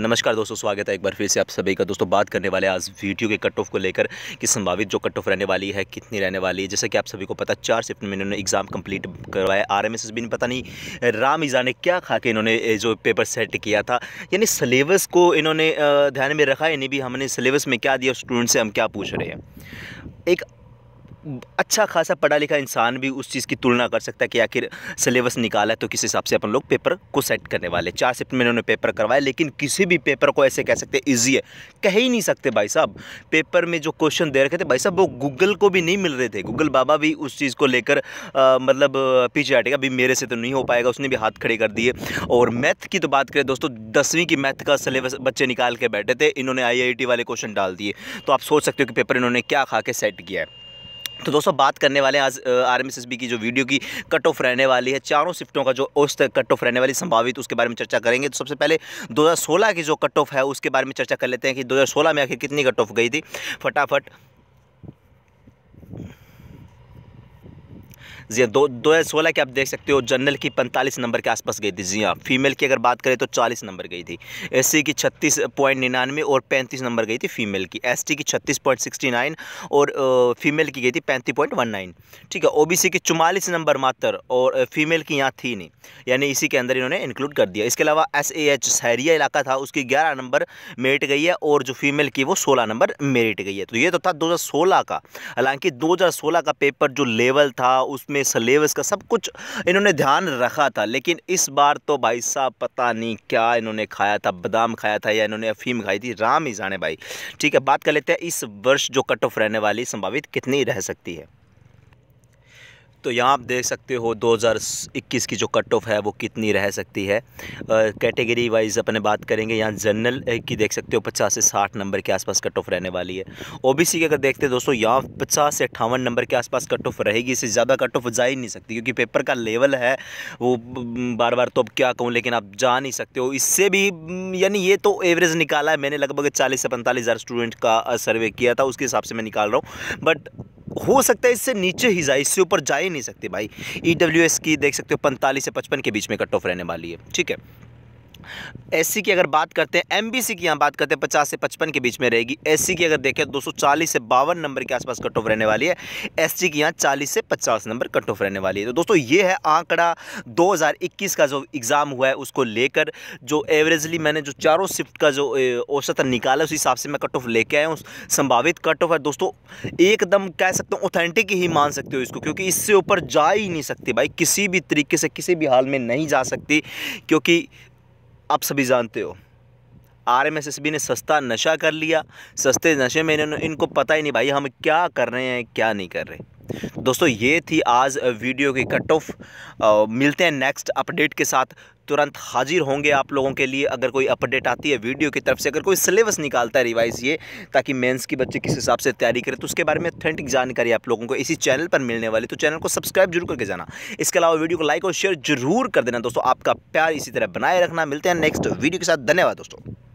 नमस्कार दोस्तों स्वागत है एक बार फिर से आप सभी का दोस्तों बात करने वाले आज वीडियो के कट ऑफ को लेकर कि संभावित जो कट ऑफ रहने वाली है कितनी रहने वाली है जैसे कि आप सभी को पता चार शिफ्ट में इन्होंने एग्ज़ाम कंप्लीट करवाया आर एम एस भी नहीं पता नहीं राम ईजा ने क्या खा के इन्होंने जो पेपर सेट किया था यानी सिलेबस को इन्होंने ध्यान में रखा यानी भी हमने सिलेबस में क्या दिया स्टूडेंट से हम क्या पूछ रहे हैं एक अच्छा खासा पढ़ा लिखा इंसान भी उस चीज़ की तुलना कर सकता है कि आखिर सिलेबस निकाला तो किस हिसाब से अपन लोग पेपर को सेट करने वाले चार शिफ्ट में इन्होंने पेपर करवाया लेकिन किसी भी पेपर को ऐसे कह सकते हैं ईजी है कह ही नहीं सकते भाई साहब पेपर में जो क्वेश्चन दे रखे थे भाई साहब वो गूगल को भी नहीं मिल रहे थे गूगल बाबा भी उस चीज़ को लेकर मतलब पीछे हटेगा अभी मेरे से तो नहीं हो पाएगा उसने भी हाथ खड़े कर दिए और मैथ की तो बात करें दोस्तों दसवीं की मैथ का सिलेबस बच्चे निकाल के बैठे थे इन्होंने आई वाले क्वेश्चन डाल दिए तो आप सोच सकते हो कि पेपर इन्होंने क्या खा के सेट किया है तो दोस्तों बात करने वाले हैं आज आर एम की जो वीडियो की कट ऑफ रहने वाली है चारों शिफ्टों का जो औस्त कट ऑफ रहने वाली संभावित उसके बारे में चर्चा करेंगे तो सबसे पहले 2016 की जो कट ऑफ है उसके बारे में चर्चा कर लेते हैं कि 2016 में आखिर कितनी कट ऑफ गई थी फटाफट जी दो दो हज़ार सोलह की आप देख सकते हो जनरल की पैंतालीस नंबर के आसपास गई थी जी हाँ फीमेल की अगर बात करें तो चालीस नंबर गई थी एस की छत्तीस पॉइंट निन्यानवे और पैंतीस नंबर गई थी फीमेल की एस की छत्तीस पॉइंट सिक्सटी नाइन और फीमेल की गई थी पैंतीस पॉइंट वन नाइन ठीक है ओ की चुमालीस नंबर मात्र और फीमेल की यहाँ थी नहीं यानी इसी के अंदर इन्होंने इंक्लूड कर दिया इसके अलावा एस ए एच सहरिया इलाका था उसकी ग्यारह नंबर मेरिट गई है और जो फीमेल की वो सोलह नंबर मेरिट गई है तो ये तो था दो का हालांकि दो का पेपर जो लेवल था उस में सलेबस का सब कुछ इन्होंने ध्यान रखा था लेकिन इस बार तो भाई साहब पता नहीं क्या इन्होंने खाया था बादाम खाया था या इन्होंने अफीम खाई थी राम ही जाने भाई ठीक है बात कर लेते हैं इस वर्ष जो कट ऑफ रहने वाली संभावित कितनी रह सकती है तो यहाँ आप देख सकते हो 2021 की जो कट ऑफ है वो कितनी रह सकती है कैटेगरी वाइज अपने बात करेंगे यहाँ जनरल की देख सकते हो 50 से 60 नंबर के आसपास कट ऑफ रहने वाली है ओबीसी की अगर देखते हैं दोस्तों यहाँ 50 से अट्ठावन नंबर के आसपास कट ऑफ रहेगी इससे ज़्यादा कट ऑफ जा ही नहीं सकती क्योंकि पेपर का लेवल है वो बार बार तो अब क्या कहूँ लेकिन आप जा नहीं सकते हो इससे भी यानी ये तो एवरेज निकाला है मैंने लगभग चालीस से पैंतालीस स्टूडेंट का सर्वे किया था उसके हिसाब से मैं निकाल रहा हूँ बट हो सकता है इससे नीचे ही जाए इससे ऊपर जा ही नहीं सकते भाई ई e की देख सकते हो पैंतालीस से पचपन के बीच में कट ऑफ रहने वाली है ठीक है एस की अगर बात करते हैं एम की यहाँ बात करते हैं पचास से पचपन के बीच में रहेगी एस की अगर देखें दो से बावन नंबर के आसपास कट ऑफ रहने वाली है एस की यहाँ चालीस से पचास नंबर कट ऑफ रहने वाली है तो दोस्तों ये है आंकड़ा दो का जो एग्ज़ाम हुआ है उसको लेकर जो एवरेजली मैंने जो चारों शिफ्ट का जो औसतन निकाला उस हिसाब से मैं कट ऑफ लेके आया हूँ संभावित कट ऑफ है दोस्तों एकदम कह सकते हो ऑथेंटिक ही मान सकते हो इसको क्योंकि इससे ऊपर जा ही नहीं सकती भाई किसी भी तरीके से किसी भी हाल में नहीं जा सकती क्योंकि आप सभी जानते हो R M S S B ने सस्ता नशा कर लिया सस्ते नशे में इन्होंने इनको पता ही नहीं भाई हम क्या कर रहे हैं क्या नहीं कर रहे दोस्तों ये थी आज वीडियो की कट ऑफ मिलते हैं नेक्स्ट अपडेट के साथ तुरंत हाजिर होंगे आप लोगों के लिए अगर कोई अपडेट आती है वीडियो की तरफ से अगर कोई सिलेबस निकालता है रिवाइज ये ताकि मेंस की बच्चे किस हिसाब से तैयारी करें तो उसके बारे में अथेंटिक जानकारी आप लोगों को इसी चैनल पर मिलने वाली तो चैनल को सब्सक्राइब जरूर करके जाना इसके अलावा वीडियो को लाइक और शेयर जरूर कर देना दोस्तों आपका प्यार इसी तरह बनाए रखना मिलते हैं नेक्स्ट वीडियो के साथ धन्यवाद दोस्तों